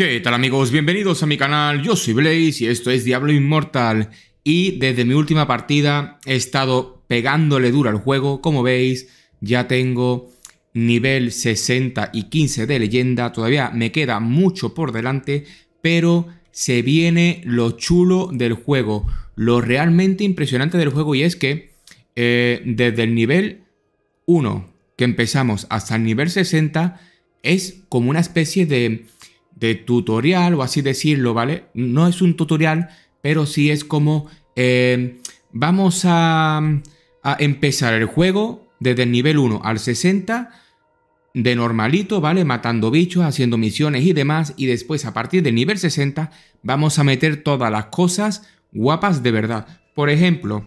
¿Qué tal amigos? Bienvenidos a mi canal, yo soy Blaze y esto es Diablo Inmortal y desde mi última partida he estado pegándole duro al juego, como veis ya tengo nivel 60 y 15 de leyenda, todavía me queda mucho por delante, pero se viene lo chulo del juego, lo realmente impresionante del juego y es que eh, desde el nivel 1 que empezamos hasta el nivel 60 es como una especie de de tutorial o así decirlo, ¿vale? No es un tutorial, pero sí es como eh, vamos a, empezar el juego desde el nivel 1 al 60 de normalito, ¿vale? Matando bichos, haciendo misiones y demás. Y después a partir del nivel 60 vamos a meter todas las cosas guapas de verdad. Por ejemplo,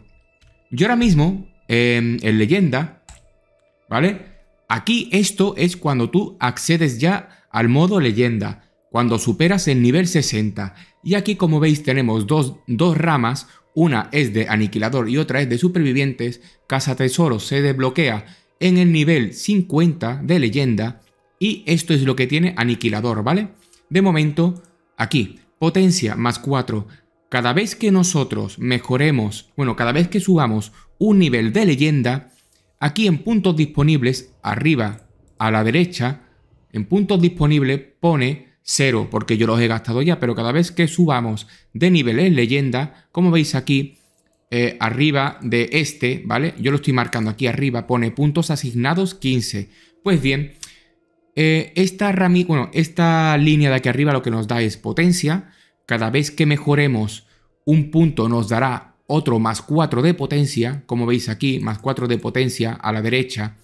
yo ahora mismo em, en leyenda, ¿vale? Aquí esto es cuando tú accedes ya al modo leyenda cuando superas el nivel 60. Y aquí como veis tenemos dos, ramas, una es de aniquilador y otra es de supervivientes, Casa Tesoro se desbloquea en el nivel 50 de leyenda y esto es lo que tiene aniquilador, ¿vale? De momento, aquí, potencia más 4. Cada vez que nosotros mejoremos, bueno, cada vez que subamos un nivel de leyenda, aquí en puntos disponibles, arriba a la derecha, en puntos disponibles pone cero, porque yo los he gastado ya, pero cada vez que subamos de nivel en leyenda, como veis aquí, eh, arriba de este, ¿vale? Yo lo estoy marcando aquí arriba, pone puntos asignados 15. Pues bien, eh, esta, bueno, esta línea de aquí arriba lo que nos da es potencia. Cada vez que mejoremos un punto nos dará otro más 4 de potencia, como veis aquí, más 4 de potencia a la derecha.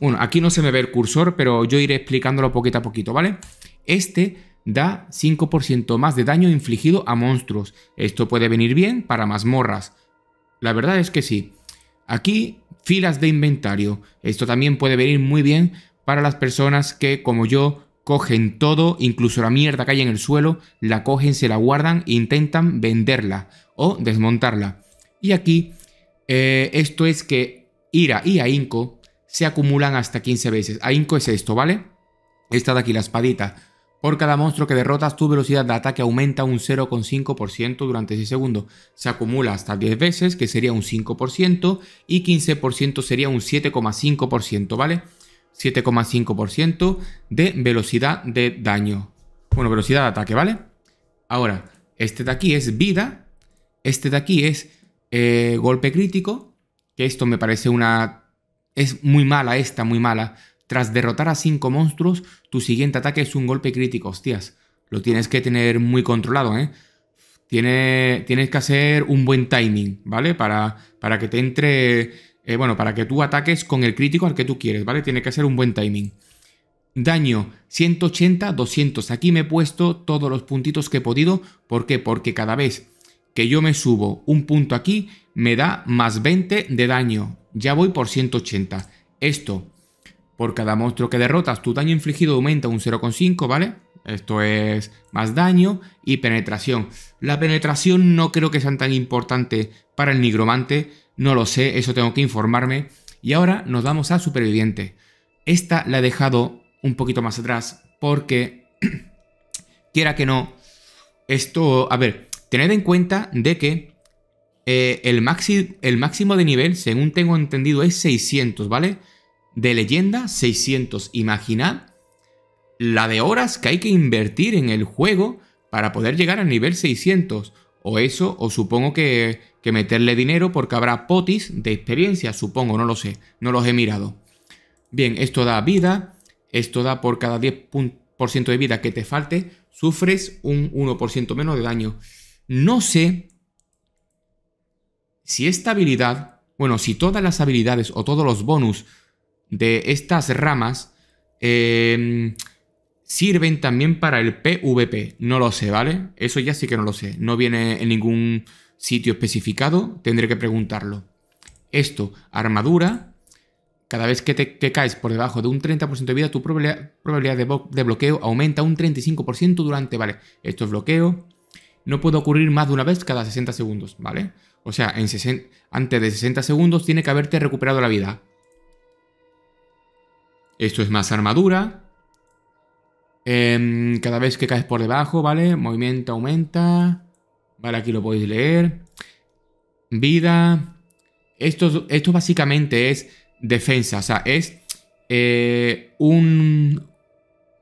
bueno, aquí no se me ve el cursor, pero yo iré explicándolo poquito a poquito, ¿vale? Este da 5% más de daño infligido a monstruos. Esto puede venir bien para mazmorras. La verdad es que sí. Aquí, filas de inventario. Esto también puede venir muy bien para las personas que, como yo, cogen todo, incluso la mierda que hay en el suelo, la cogen, se la guardan e intentan venderla o desmontarla. Y aquí, eh, esto es que Ira y ahínco se acumulan hasta 15 veces. Ahínco es esto, ¿vale? Esta de aquí, la espadita por cada monstruo que derrotas, tu velocidad de ataque aumenta un 0,5% durante ese segundo. Se acumula hasta 10 veces, que sería un 5%, y 15% sería un 7,5%, ¿vale? 7,5% de velocidad de daño. Bueno, velocidad de ataque, ¿vale? Ahora, este de aquí es vida, este de aquí es eh, golpe crítico, que esto me parece una... Es muy mala esta, muy mala, tras derrotar a 5 monstruos, tu siguiente ataque es un golpe crítico, hostias. Lo tienes que tener muy controlado, ¿eh? Tiene, tienes que hacer un buen timing, ¿vale? Para, para que te entre... Eh, bueno, para que tú ataques con el crítico al que tú quieres, ¿vale? Tiene que hacer un buen timing. Daño 180, 200. Aquí me he puesto todos los puntitos que he podido. ¿Por qué? Porque cada vez que yo me subo un punto aquí, me da más 20 de daño. Ya voy por 180. Esto por cada monstruo que derrotas, tu daño infligido aumenta un 0,5, ¿vale? Esto es más daño y penetración. La penetración no creo que sea tan importante para el nigromante, no lo sé, eso tengo que informarme. Y ahora nos vamos a superviviente. Esta la he dejado un poquito más atrás porque, quiera que no, esto, a ver, tened en cuenta de que eh, el, el máximo de nivel, según tengo entendido, es 600, ¿vale? vale de leyenda, 600. Imaginad la de horas que hay que invertir en el juego para poder llegar al nivel 600. O eso, o supongo que, que meterle dinero porque habrá potis de experiencia, supongo, no lo sé, no los he mirado. Bien, esto da vida, esto da por cada 10% de vida que te falte, sufres un 1% menos de daño. No sé si esta habilidad, bueno, si todas las habilidades o todos los bonus de estas ramas em, sirven también para el PVP. No lo sé, ¿vale? Eso ya sí que no lo sé. No viene en ningún sitio especificado. Tendré que preguntarlo. Esto, armadura. Cada vez que te, caes por debajo de un 30% de vida, tu probabilidad, probabilidad de, bloqueo aumenta un 35% durante... Vale, esto es bloqueo. No puede ocurrir más de una vez cada 60 segundos, ¿vale? O sea, en antes de 60 segundos tiene que haberte recuperado la vida. Esto es más armadura. Em, cada vez que caes por debajo, ¿vale? Movimiento aumenta. Vale, aquí lo podéis leer. Vida. Esto, esto básicamente es defensa. O sea, es eh, un,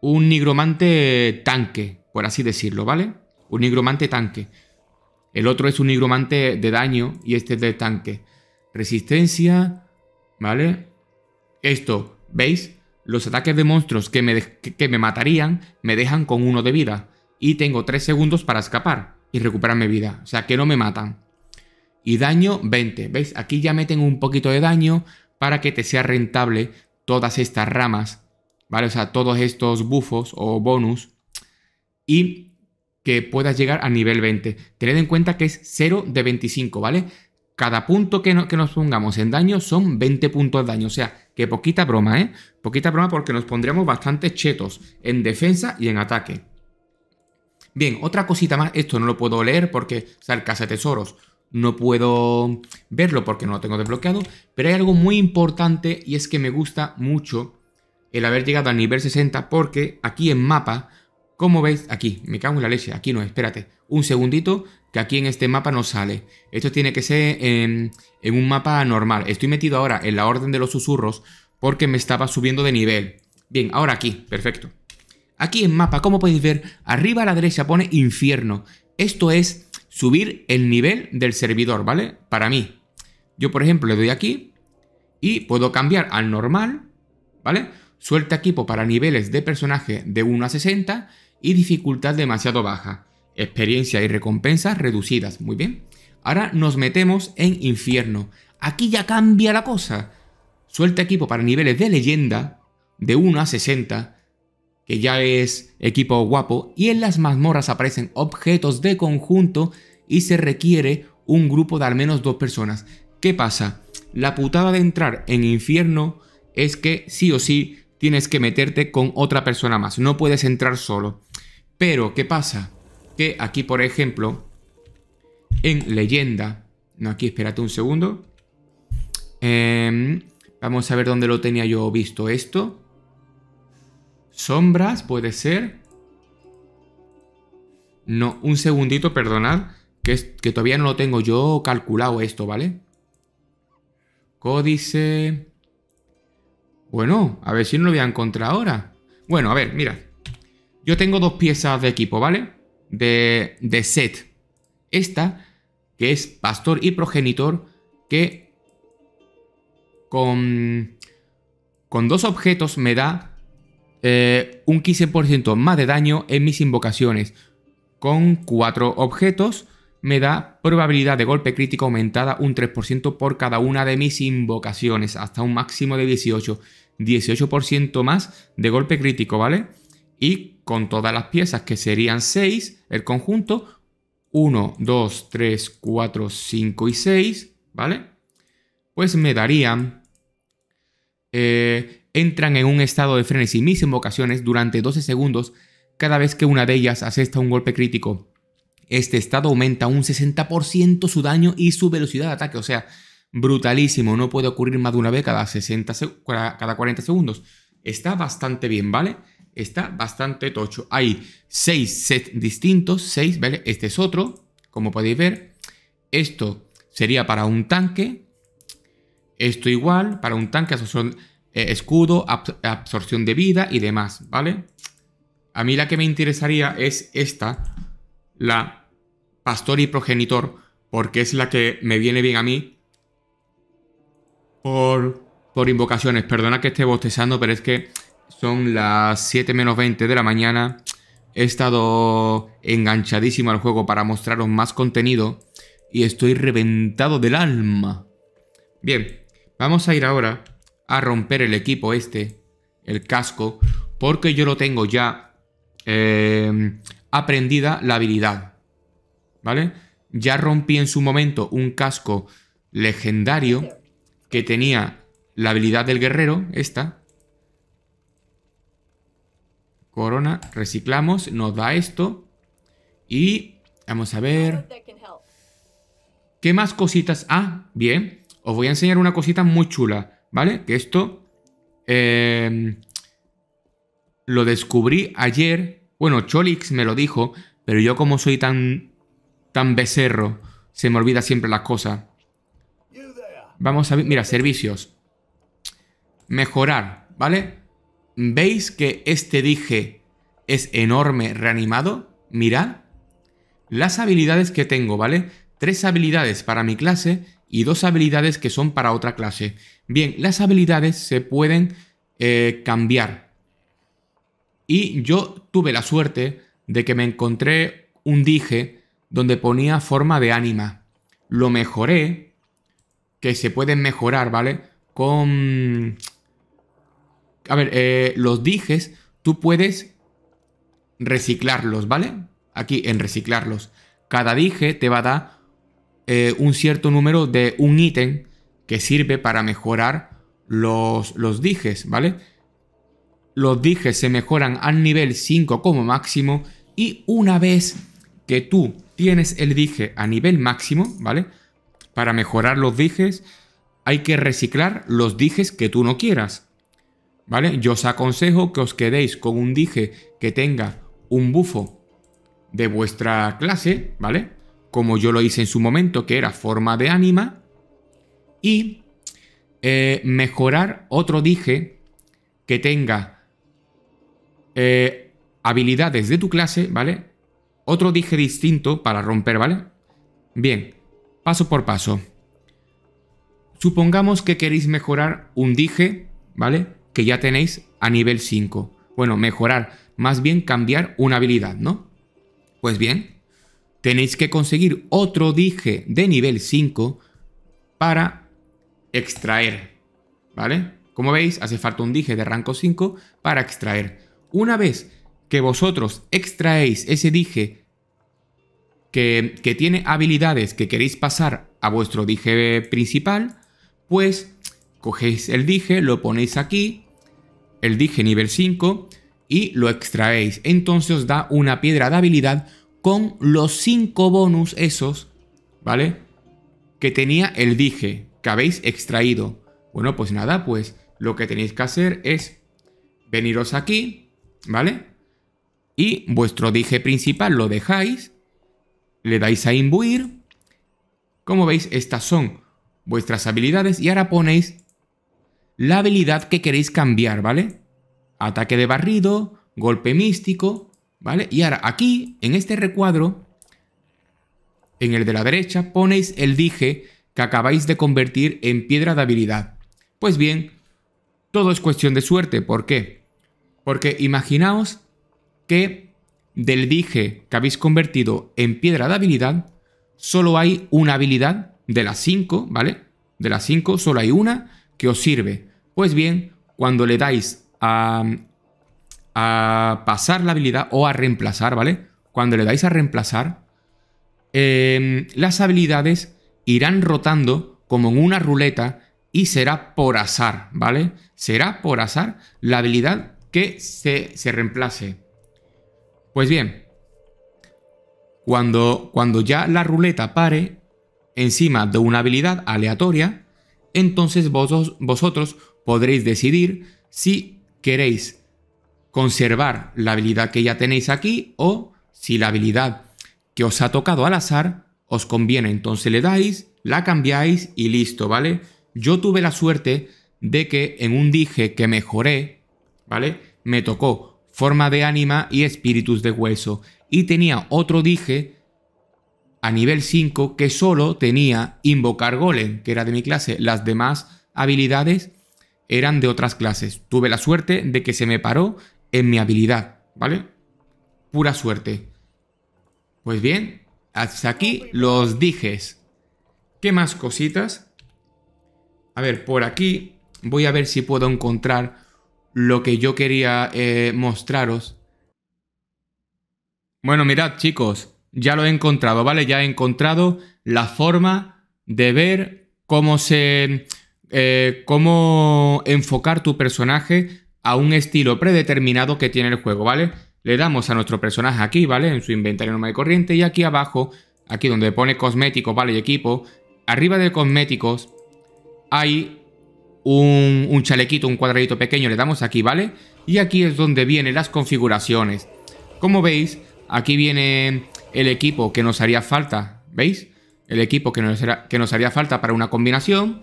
un nigromante tanque, por así decirlo, ¿vale? Un nigromante tanque. El otro es un nigromante de daño y este es de tanque. Resistencia, ¿vale? Esto, ¿veis? Los ataques de monstruos que me, me matarían me dejan con uno de vida. Y tengo 3 segundos para escapar y recuperarme vida. O sea que no me matan. Y daño 20. ¿Veis? Aquí ya meten un poquito de daño para que te sea rentable todas estas ramas. ¿Vale? O sea, todos estos bufos o bonus. Y que puedas llegar a nivel 20. Tened en cuenta que es 0 de 25, ¿vale? Cada punto que, que nos pongamos en daño son 20 puntos de daño. O sea, que poquita broma, ¿eh? Poquita broma porque nos pondríamos bastante chetos en defensa y en ataque. Bien, otra cosita más, esto no lo puedo leer porque o sea, el casa tesoros no puedo verlo porque no lo tengo desbloqueado, pero hay algo muy importante y es que me gusta mucho el haber llegado al nivel 60 porque aquí en mapa como veis, aquí, me cago en la leche, aquí no, espérate, un segundito, que aquí en este mapa no sale. Esto tiene que ser en, un mapa normal. Estoy metido ahora en la orden de los susurros porque me estaba subiendo de nivel. Bien, ahora aquí, perfecto. Aquí en mapa, como podéis ver, arriba a la derecha pone infierno. Esto es subir el nivel del servidor, ¿vale? Para mí. Yo, por ejemplo, le doy aquí y puedo cambiar al normal, ¿vale? Suelta equipo para niveles de personaje de 1 a 60 y dificultad demasiado baja. Experiencia y recompensas reducidas, muy bien. Ahora nos metemos en infierno. Aquí ya cambia la cosa. Suelta equipo para niveles de leyenda de 1 a 60, que ya es equipo guapo, y en las mazmorras aparecen objetos de conjunto y se requiere un grupo de al menos dos personas. ¿Qué pasa? La putada de entrar en infierno es que sí o sí tienes que meterte con otra persona más, no puedes entrar solo. Pero, ¿qué pasa? Que aquí, por ejemplo, en leyenda, no, aquí espérate un segundo. Em, vamos a ver dónde lo tenía yo visto esto. Sombras, puede ser. No, un segundito, perdonad, que, que todavía no lo tengo yo calculado esto, ¿vale? Códice... Bueno, a ver si no lo voy a encontrar ahora. Bueno, a ver, mira. Yo tengo dos piezas de equipo, ¿vale? De, set. Esta, que es pastor y progenitor, que con, con dos objetos me da eh, un 15% más de daño en mis invocaciones. Con cuatro objetos me da probabilidad de golpe crítico aumentada un 3% por cada una de mis invocaciones, hasta un máximo de 18. 18% más de golpe crítico, ¿vale? Y con todas las piezas, que serían 6, el conjunto, 1, 2, 3, 4, 5 y 6, ¿vale? Pues me darían... Eh, entran en un estado de frenesí mis invocaciones durante 12 segundos cada vez que una de ellas asesta un golpe crítico. Este estado aumenta un 60% su daño y su velocidad de ataque, o sea, brutalísimo, no puede ocurrir más de una vez cada, 60 cada 40 segundos. Está bastante bien, ¿vale? Está bastante tocho. Hay seis sets distintos, seis, Este es otro, como podéis ver. Esto sería para un tanque. Esto igual, para un tanque, eh, escudo, absorción de vida y demás, ¿vale? A mí la que me interesaría es esta, la pastor y progenitor, porque es la que me viene bien a mí por, por invocaciones. Perdona que esté bostezando, pero es que son las 7 menos 20 de la mañana. He estado enganchadísimo al juego para mostraros más contenido y estoy reventado del alma. Bien, vamos a ir ahora a romper el equipo este, el casco, porque yo lo tengo ya em, aprendida la habilidad. ¿Vale? Ya rompí en su momento un casco legendario que tenía la habilidad del guerrero, esta. Corona, reciclamos, nos da esto. Y vamos a ver... ¿Qué más cositas? Ah, bien. Os voy a enseñar una cosita muy chula, ¿vale? Que esto... Em, lo descubrí ayer. Bueno, Cholix me lo dijo, pero yo como soy tan... tan becerro, se me olvida siempre las cosas. Vamos a ver, mira, servicios. Mejorar, ¿vale? ¿Veis que este dije es enorme reanimado? Mirad las habilidades que tengo, ¿vale? Tres habilidades para mi clase y dos habilidades que son para otra clase. Bien, las habilidades se pueden eh, cambiar. Y yo tuve la suerte de que me encontré un dije donde ponía forma de ánima. Lo mejoré que se pueden mejorar, ¿vale? Con... A ver, eh, los dijes tú puedes reciclarlos, ¿vale? Aquí en reciclarlos. Cada dije te va a dar eh, un cierto número de un ítem que sirve para mejorar los, los dijes, ¿vale? Los dijes se mejoran al nivel 5 como máximo y una vez que tú tienes el dije a nivel máximo, ¿vale? Para mejorar los dijes hay que reciclar los dijes que tú no quieras. ¿Vale? Yo os aconsejo que os quedéis con un dije que tenga un bufo de vuestra clase, ¿vale? Como yo lo hice en su momento, que era forma de ánima. Y eh, mejorar otro dije que tenga eh, habilidades de tu clase, ¿vale? Otro dije distinto para romper, ¿vale? Bien, paso por paso. Supongamos que queréis mejorar un dije, ¿vale? Que ya tenéis a nivel 5. Bueno, mejorar, más bien cambiar una habilidad, ¿no? Pues bien, tenéis que conseguir otro dije de nivel 5 para extraer, ¿vale? Como veis, hace falta un dije de rango 5 para extraer. Una vez que vosotros extraéis ese dije que, tiene habilidades que queréis pasar a vuestro dije principal, pues cogéis el dije, lo ponéis aquí, el dije nivel 5 y lo extraéis. Entonces os da una piedra de habilidad con los 5 bonus esos, ¿vale? Que tenía el dije, que habéis extraído. Bueno, pues nada, pues lo que tenéis que hacer es veniros aquí, ¿vale? Y vuestro dije principal lo dejáis le dais a imbuir. Como veis, estas son vuestras habilidades y ahora ponéis la habilidad que queréis cambiar, ¿vale? Ataque de barrido, golpe místico, ¿vale? Y ahora aquí, en este recuadro, en el de la derecha, ponéis el dije que acabáis de convertir en piedra de habilidad. Pues bien, todo es cuestión de suerte. ¿Por qué? Porque imaginaos que del dije que habéis convertido en piedra de habilidad, solo hay una habilidad de las 5, ¿vale? De las 5 solo hay una que os sirve. Pues bien, cuando le dais a, pasar la habilidad o a reemplazar, ¿vale? Cuando le dais a reemplazar, em, las habilidades irán rotando como en una ruleta y será por azar, ¿vale? Será por azar la habilidad que se, se reemplace. Pues bien, cuando, cuando ya la ruleta pare encima de una habilidad aleatoria, entonces vosotros podréis decidir si queréis conservar la habilidad que ya tenéis aquí o si la habilidad que os ha tocado al azar os conviene. Entonces le dais, la cambiáis y listo, ¿vale? Yo tuve la suerte de que en un dije que mejoré, ¿vale? Me tocó forma de ánima y espíritus de hueso, y tenía otro dije a nivel 5 que solo tenía invocar golem, que era de mi clase. Las demás habilidades eran de otras clases. Tuve la suerte de que se me paró en mi habilidad, ¿vale? Pura suerte. Pues bien, hasta aquí los dijes. ¿Qué más cositas? A ver, por aquí voy a ver si puedo encontrar lo que yo quería eh, mostraros. Bueno, mirad chicos, ya lo he encontrado, ¿vale? Ya he encontrado la forma de ver cómo se... Eh, cómo enfocar tu personaje a un estilo predeterminado que tiene el juego, ¿vale? Le damos a nuestro personaje aquí, ¿vale? En su inventario normal y corriente y aquí abajo, aquí donde pone cosméticos, ¿vale? Y equipo, arriba de cosméticos hay un, chalequito, un cuadradito pequeño, le damos aquí, ¿vale? Y aquí es donde vienen las configuraciones. Como veis, aquí viene el equipo que nos haría falta, ¿veis? El equipo que nos, que nos haría falta para una combinación.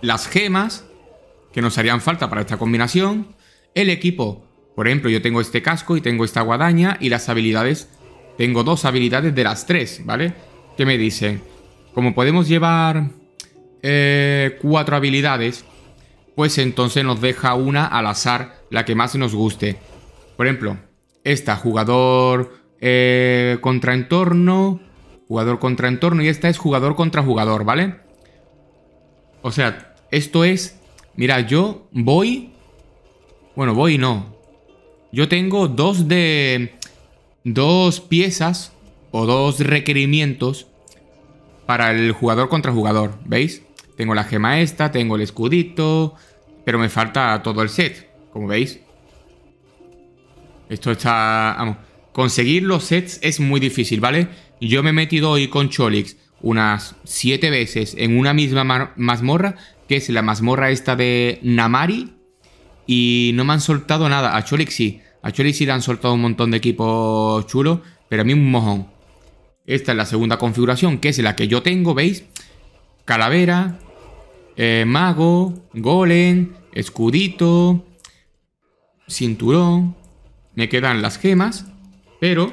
Las gemas que nos harían falta para esta combinación. El equipo, por ejemplo, yo tengo este casco y tengo esta guadaña y las habilidades. Tengo dos habilidades de las tres, ¿vale? ¿Qué me dicen, como podemos llevar eh, cuatro habilidades, pues entonces nos deja una al azar, la que más nos guste. Por ejemplo, esta, jugador eh, contra entorno, jugador contra entorno, y esta es jugador contra jugador, ¿vale? O sea, esto es, mira, yo voy, bueno, voy no. Yo tengo dos de, dos piezas o dos requerimientos para el jugador contra jugador, ¿veis? Tengo la gema esta, tengo el escudito, pero me falta todo el set, como veis. Esto está... Vamos, conseguir los sets es muy difícil, ¿vale? Yo me he metido hoy con Cholix unas siete veces en una misma mazmorra, que es la mazmorra esta de Namari, y no me han soltado nada. A Cholix sí, a Cholix sí le han soltado un montón de equipos chulos, pero a mí un mojón. Esta es la segunda configuración, que es la que yo tengo, ¿veis? calavera, eh, mago, golem, escudito, cinturón. Me quedan las gemas, pero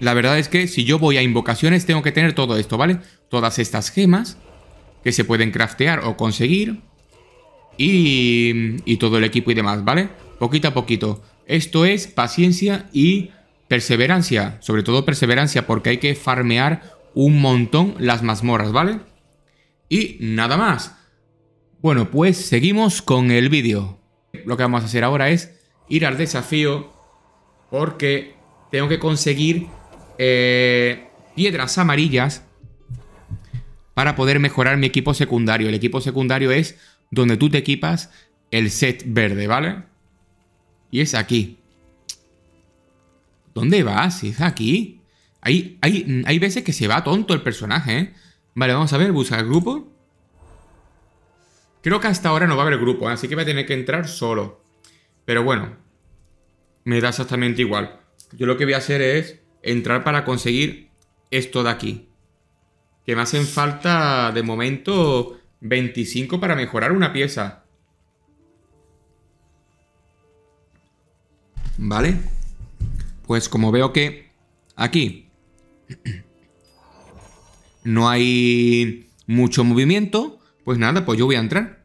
la verdad es que si yo voy a invocaciones tengo que tener todo esto, ¿vale? Todas estas gemas que se pueden craftear o conseguir y, y todo el equipo y demás, ¿vale? Poquito a poquito. Esto es paciencia y perseverancia, sobre todo perseverancia porque hay que farmear un montón las mazmorras, ¿vale? Y nada más. Bueno, pues seguimos con el vídeo. Lo que vamos a hacer ahora es ir al desafío porque tengo que conseguir eh, piedras amarillas para poder mejorar mi equipo secundario. El equipo secundario es donde tú te equipas el set verde, ¿vale? Y es aquí. ¿Dónde vas? ¿Es aquí? Hay, hay, veces que se va tonto el personaje, ¿eh? Vale, vamos a ver, buscar grupo. Creo que hasta ahora no va a haber grupo, ¿eh? así que voy a tener que entrar solo. Pero bueno, me da exactamente igual. Yo lo que voy a hacer es entrar para conseguir esto de aquí. Que me hacen falta de momento 25 para mejorar una pieza. ¿Vale? Pues como veo que aquí no hay mucho movimiento, pues nada, pues yo voy a entrar.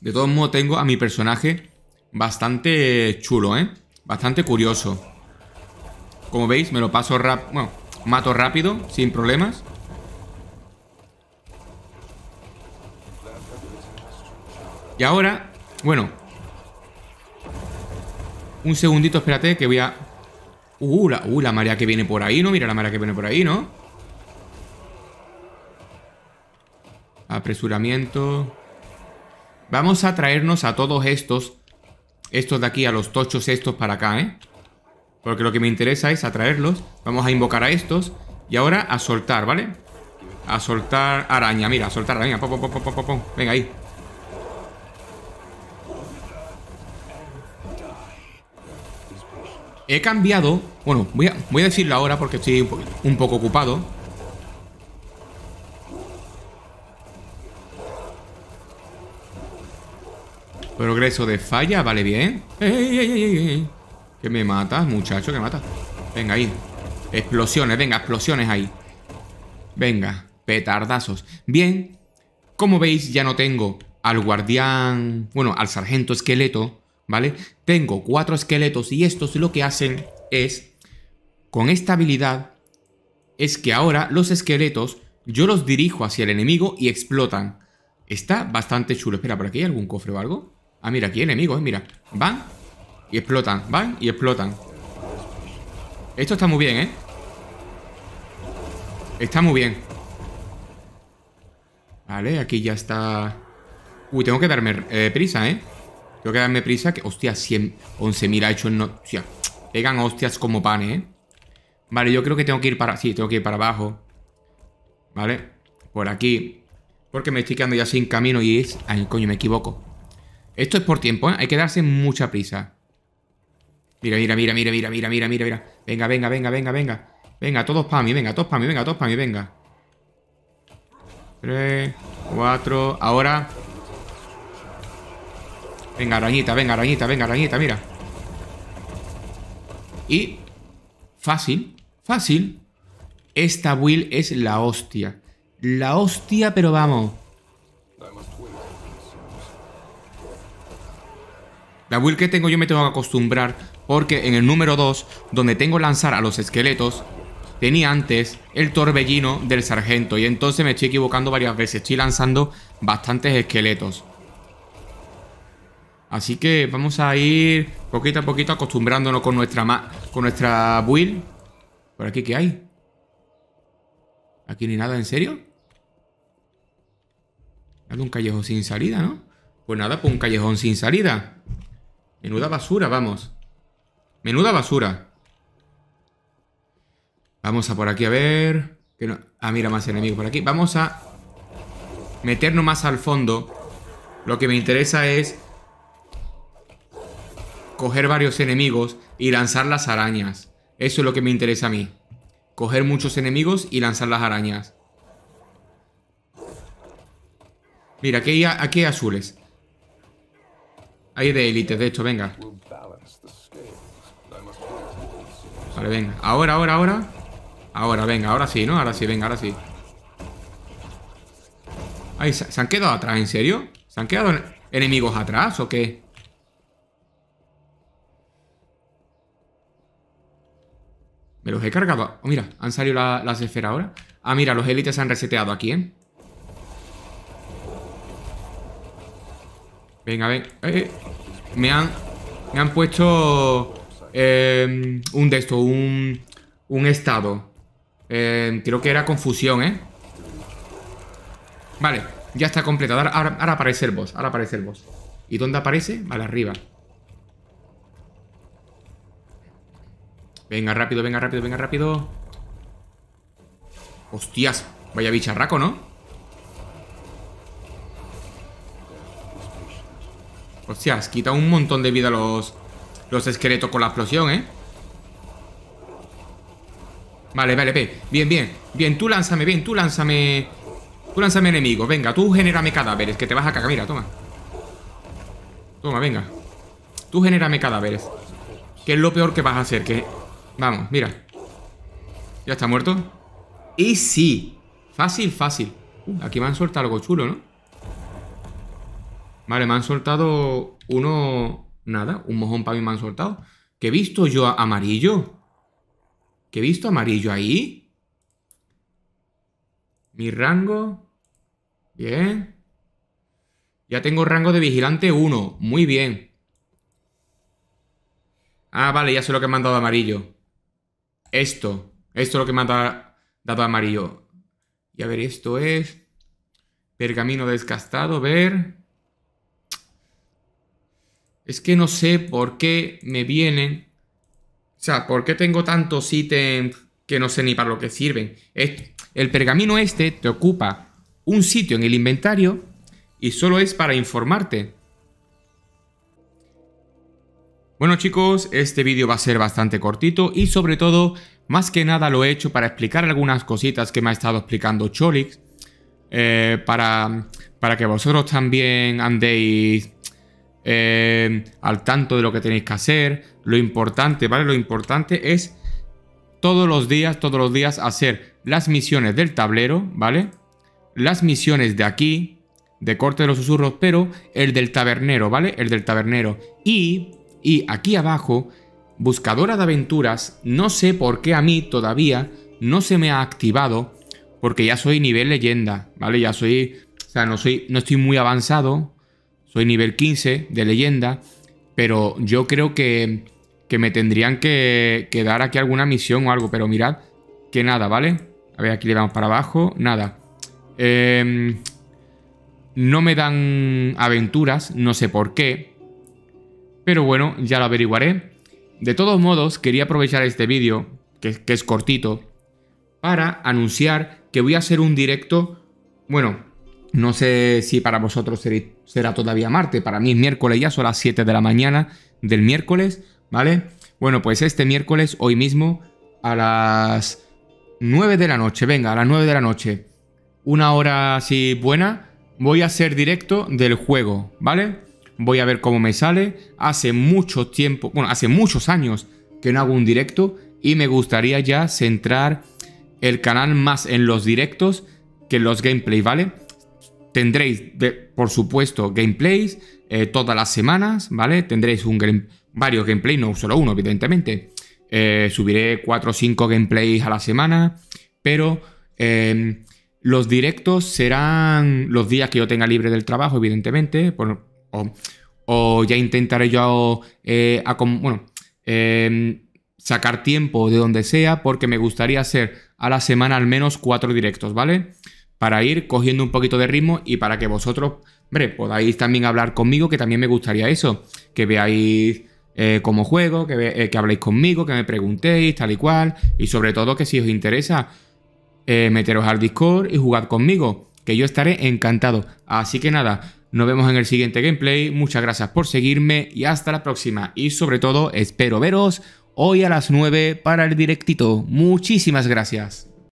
De todos modos tengo a mi personaje bastante chulo, ¿eh? Bastante curioso. Como veis, me lo paso rápido, bueno, mato rápido, sin problemas. Y ahora, bueno. Un segundito, espérate, que voy a Uh la, uh, la marea que viene por ahí, ¿no? Mira la marea que viene por ahí, ¿no? Apresuramiento. Vamos a traernos a todos estos. Estos de aquí, a los tochos estos para acá, ¿eh? Porque lo que me interesa es atraerlos. Vamos a invocar a estos. Y ahora a soltar, ¿vale? A soltar araña, mira, a soltar araña. Venga, ahí. He cambiado... Bueno, voy a, voy a decirlo ahora porque estoy un, poco ocupado. Progreso de falla, vale, bien. Ey, ey, ey, que me mata, muchacho, que mata. Venga, ahí. Explosiones, venga, explosiones ahí. Venga, petardazos. Bien, como veis, ya no tengo al guardián... Bueno, al sargento esqueleto ¿vale? Tengo cuatro esqueletos y estos lo que hacen es, con esta habilidad, es que ahora los esqueletos yo los dirijo hacia el enemigo y explotan. Está bastante chulo. Espera, ¿por aquí hay algún cofre o algo? Ah, mira, aquí hay enemigos, eh, mira. Van y explotan, van y explotan. Esto está muy bien, ¿eh? Está muy bien. Vale, aquí ya está... Uy, tengo que darme eh, prisa, ¿eh? Tengo que darme prisa que... Hostia, 11.000 ha hecho en... O sea, pegan hostias como panes, ¿eh? Vale, yo creo que tengo que ir para... Sí, tengo que ir para abajo. Vale. Por aquí. Porque me estoy quedando ya sin camino y es... Ay, coño, me equivoco. Esto es por tiempo, ¿eh? Hay que darse mucha prisa. Mira, mira, mira, mira, mira, mira, mira, mira, mira. Venga, venga, venga, venga, venga. Venga, todos para mí, venga, todos para mí, venga, todos para mí, venga. Tres, cuatro, ahora... Venga, arañita, venga, arañita, venga, arañita, mira. Y fácil, fácil. Esta build es la hostia. La hostia, pero vamos. La build que tengo yo me tengo que acostumbrar porque en el número 2, donde tengo lanzar a los esqueletos, tenía antes el torbellino del sargento y entonces me estoy equivocando varias veces. Estoy lanzando bastantes esqueletos. Así que vamos a ir poquito a poquito acostumbrándonos con nuestra, con nuestra build. ¿Por aquí qué hay? ¿Aquí ni nada? ¿En serio? es un callejón sin salida, ¿no? Pues nada, pues un callejón sin salida. Menuda basura, vamos. Menuda basura. Vamos a por aquí a ver... Que Ah, mira, más enemigos por aquí. Vamos a meternos más al fondo. Lo que me interesa es coger varios enemigos y lanzar las arañas. Eso es lo que me interesa a mí. Coger muchos enemigos y lanzar las arañas. Mira, aquí hay, aquí azules. Hay de élite, de hecho, venga. Vale, venga. Ahora, ahora, ahora. Ahora, venga, ahora sí, ¿no? Ahora sí, venga, ahora sí. ¿se, han quedado atrás? ¿En serio? ¿Se han quedado enemigos atrás o qué? Me los he cargado. Oh, mira, han salido las esferas ahora. Ah, mira, los élites se han reseteado aquí, ¿eh? Venga, ven. Eh, eh. me han. Me han puesto. Em, un de estos, un. estado. Em, creo que era confusión, ¿eh? Vale, ya está completado. Ahora, ahora, ahora aparece el boss. Ahora aparece el ¿Y dónde aparece? Vale, arriba. Venga, rápido, venga, rápido, venga, rápido. Hostias, vaya bicharraco, ¿no? Hostias, quita un montón de vida los, los esqueletos con la explosión, ¿eh? Vale, vale, ve. Bien, bien. Bien, tú lánzame, bien, tú lánzame. Tú lánzame enemigo. Venga, tú genérame cadáveres, que te vas a cagar. Mira, toma. Toma, venga. Tú genérame cadáveres. Que es lo peor que vas a hacer, que Vamos, mira. Ya está muerto. Y sí. Fácil, fácil. aquí me han soltado algo chulo, ¿no? Vale, me han soltado uno... Nada, un mojón para mí me han soltado. ¿Qué he visto yo amarillo? ¿Qué he visto amarillo ahí? Mi rango... Bien. Ya tengo rango de vigilante 1. Muy bien. Ah, vale, ya sé lo que me han dado amarillo. Esto. Esto es lo que me ha dado amarillo. Y a ver, esto es... Pergamino desgastado, ver... Es que no sé por qué me vienen... O sea, ¿por qué tengo tantos ítems que no sé ni para lo que sirven? El pergamino este te ocupa un sitio en el inventario y solo es para informarte. Bueno chicos, este vídeo va a ser bastante cortito y sobre todo, más que nada lo he hecho para explicar algunas cositas que me ha estado explicando Cholix, eh, para, para que vosotros también andéis eh, al tanto de lo que tenéis que hacer. Lo importante, ¿vale? Lo importante es todos los días, todos los días hacer las misiones del tablero, ¿vale? Las misiones de aquí, de corte de los susurros, pero el del tabernero, ¿vale? El del tabernero. Y y aquí abajo, buscadora de aventuras, no sé por qué a mí todavía no se me ha activado, porque ya soy nivel leyenda, ¿vale? Ya soy, o sea, no, soy, no estoy muy avanzado, soy nivel 15 de leyenda, pero yo creo que, que me tendrían que, dar aquí alguna misión o algo, pero mirad que nada, ¿vale? A ver, aquí le damos para abajo, nada. Em, no me dan aventuras, no sé por qué. Pero bueno, ya lo averiguaré. De todos modos, quería aprovechar este vídeo, que, es cortito, para anunciar que voy a hacer un directo. Bueno, no sé si para vosotros será todavía martes, para mí es miércoles ya, son las 7 de la mañana del miércoles, ¿vale? Bueno, pues este miércoles, hoy mismo, a las 9 de la noche, venga, a las 9 de la noche, una hora así buena, voy a hacer directo del juego, ¿vale? voy a ver cómo me sale. Hace mucho tiempo, bueno, hace muchos años que no hago un directo y me gustaría ya centrar el canal más en los directos que en los gameplays, ¿vale? Tendréis, por supuesto, gameplays eh, todas las semanas, ¿vale? Tendréis un varios gameplays, no solo uno, evidentemente. Eh, subiré 4 o 5 gameplays a la semana, pero em, los directos serán los días que yo tenga libre del trabajo, evidentemente, por, o, ya intentaré yo, eh, em, sacar tiempo de donde sea, porque me gustaría hacer a la semana al menos cuatro directos, ¿vale? Para ir cogiendo un poquito de ritmo y para que vosotros, hombre, podáis también hablar conmigo, que también me gustaría eso, que veáis eh, cómo juego, que, eh, que habléis conmigo, que me preguntéis, tal y cual, y sobre todo que si os interesa, meteros al Discord y jugad conmigo, que yo estaré encantado. Así que nada, nos vemos en el siguiente gameplay, muchas gracias por seguirme y hasta la próxima. Y sobre todo, espero veros hoy a las 9 para el directito. Muchísimas gracias.